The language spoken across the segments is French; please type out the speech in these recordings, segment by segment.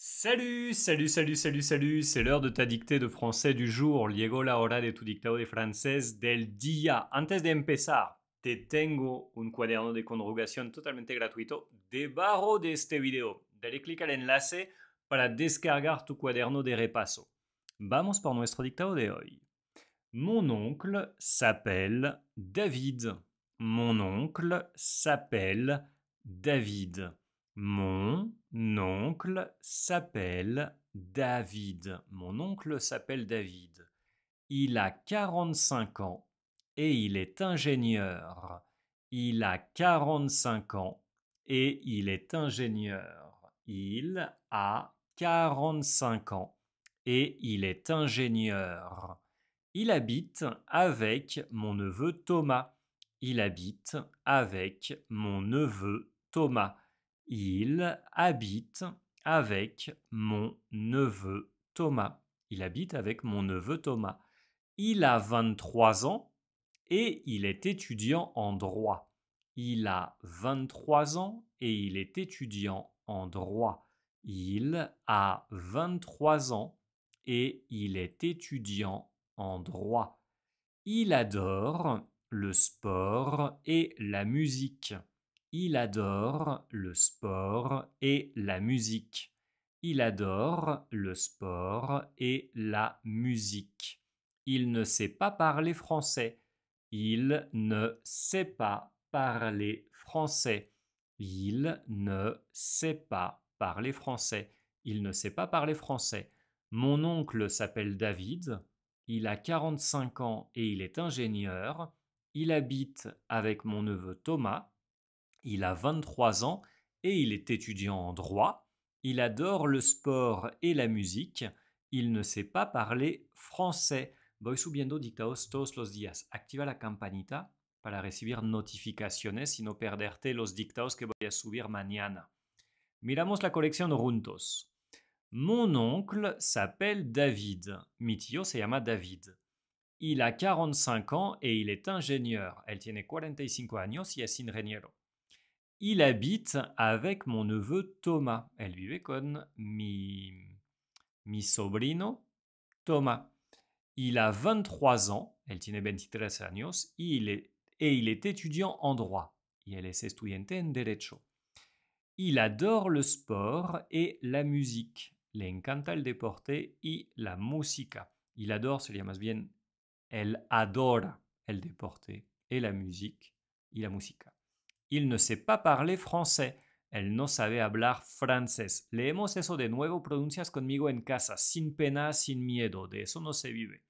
Salut, salut, salut, salut, salut, c'est l'heure de ta dictée de français du jour. Llegó la hora de tu dictado de francés del día. Antes de empezar, te tengo un cuaderno de conjugación totalmente gratuito debajo de este video. Dale clic al enlace para descargar tu cuaderno de repaso. Vamos por nuestro dictado de hoy. Mon oncle s'appelle David. Mon oncle s'appelle David. Mon oncle s'appelle David. Mon oncle s'appelle David. Il a quarante cinq ans et il est ingénieur. Il a 45 ans et il est ingénieur. Il a cinq ans et il est ingénieur. Il habite avec mon neveu Thomas. Il habite avec mon neveu Thomas. Il habite avec mon neveu Thomas. Il habite avec mon neveu Thomas. Il a 23 ans et il est étudiant en droit. Il a 23 ans et il est étudiant en droit. Il a 23 ans et il est étudiant en droit. Il adore le sport et la musique. Il adore le sport et la musique. Il adore le sport et la musique. Il ne sait pas parler français. Il ne sait pas parler français. Il ne sait pas parler français. Il ne sait pas parler français. Mon oncle s'appelle David. Il a 45 ans et il est ingénieur. Il habite avec mon neveu Thomas. Il a 23 ans et il est étudiant en droit. Il adore le sport et la musique. Il ne sait pas parler français. Voy subiendo dictados todos los días. Activa la campanita para recibir notificaciones y no perderte los dictados que voy a subir mañana. Miramos la colección juntos. Mon oncle s'appelle David. Mi tío se llama David. Il a 45 ans et il est ingénieur. Elle tiene 45 años y es ingeniero il habite avec mon neveu Thomas. Elle vivait con mi, mi sobrino Thomas. Il a 23 ans, elle tiene 23 años, et il est, et il est étudiant en droit. Y es estudiante en derecho. Il adore le sport et la musique. Le encanta el deporte y la música. Il adore, se plus bien, elle adore el deporte et la musique Il la musique. Il ne sait pas parler français. Elle ne savait hablar francés. Leemos eso de nuevo. Pronuncias conmigo en casa, sin pena, sin miedo. De eso no se vive.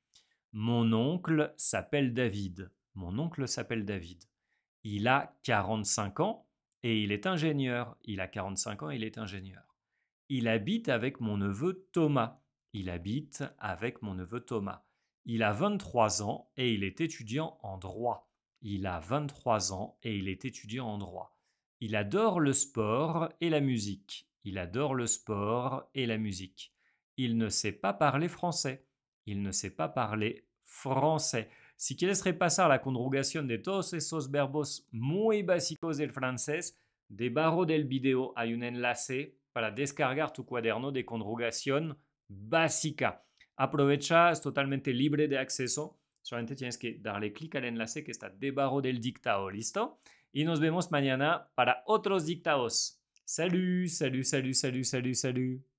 Mon oncle s'appelle David. Mon oncle s'appelle David. Il a 45 ans et il est ingénieur. Il a 45 ans et il est ingénieur. Il habite avec mon neveu Thomas. Il habite avec mon neveu Thomas. Il a 23 ans et il est étudiant en droit. Il a 23 ans et il est étudiant en droit. Il adore le sport et la musique. Il adore le sport et la musique. Il ne sait pas parler français. Il ne sait pas parler français. Si quieres repasar la conjugación de todos esos verbos muy básicos del francés, debajo del video hay un enlace para descargar tu cuaderno de conjugación básica. Aprovecha, es totalmente libre de acceso. Solamente tienes que darle clic al enlace que está debajo del dictado, ¿listo? Y nos vemos mañana para otros dictados. Salut, salut, salut, salut, salut, salut.